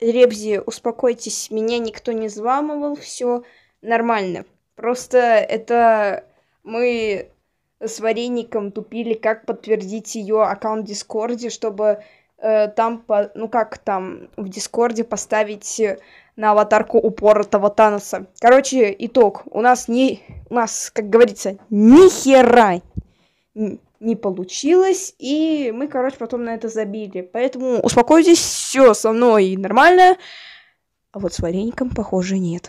Ребзи, успокойтесь, меня никто не взламывал, все нормально. Просто это мы с вареником тупили, как подтвердить ее аккаунт в Дискорде, чтобы э, там, по, ну как там, в Дискорде поставить э, на аватарку упоротого Таноса. Короче, итог. У нас не... У нас, как говорится, ни хера не получилось, и мы, короче, потом на это забили. Поэтому успокойтесь, все со мной нормально. А вот с вареником, похоже, нет.